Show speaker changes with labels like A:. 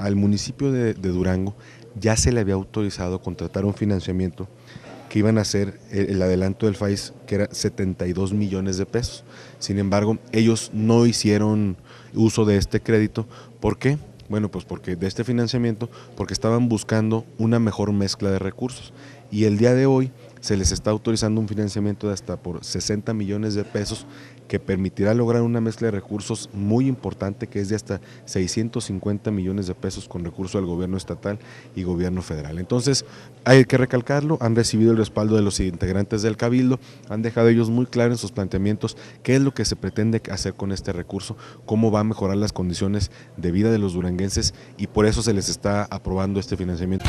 A: al municipio de, Durango ya se le había autorizado contratar un financiamiento que iban a hacer el, adelanto del FAIS, que era 72 millones de pesos. Sin embargo, ellos no hicieron uso de este crédito. ¿Por qué? Bueno, pues porque de este financiamiento, porque estaban buscando una mejor mezcla de recursos. Y el día de hoy se les está autorizando un financiamiento de hasta por 60 millones de pesos que permitirá lograr una mezcla de recursos muy importante que es de hasta 650 millones de pesos con recurso del gobierno estatal y gobierno federal. Entonces, hay que recalcarlo, han recibido el respaldo de los integrantes del Cabildo, han dejado ellos muy claro en sus planteamientos qué es lo que se pretende hacer con este recurso, cómo va a mejorar las condiciones de vida de los duranguenses y por eso se les está aprobando este financiamiento.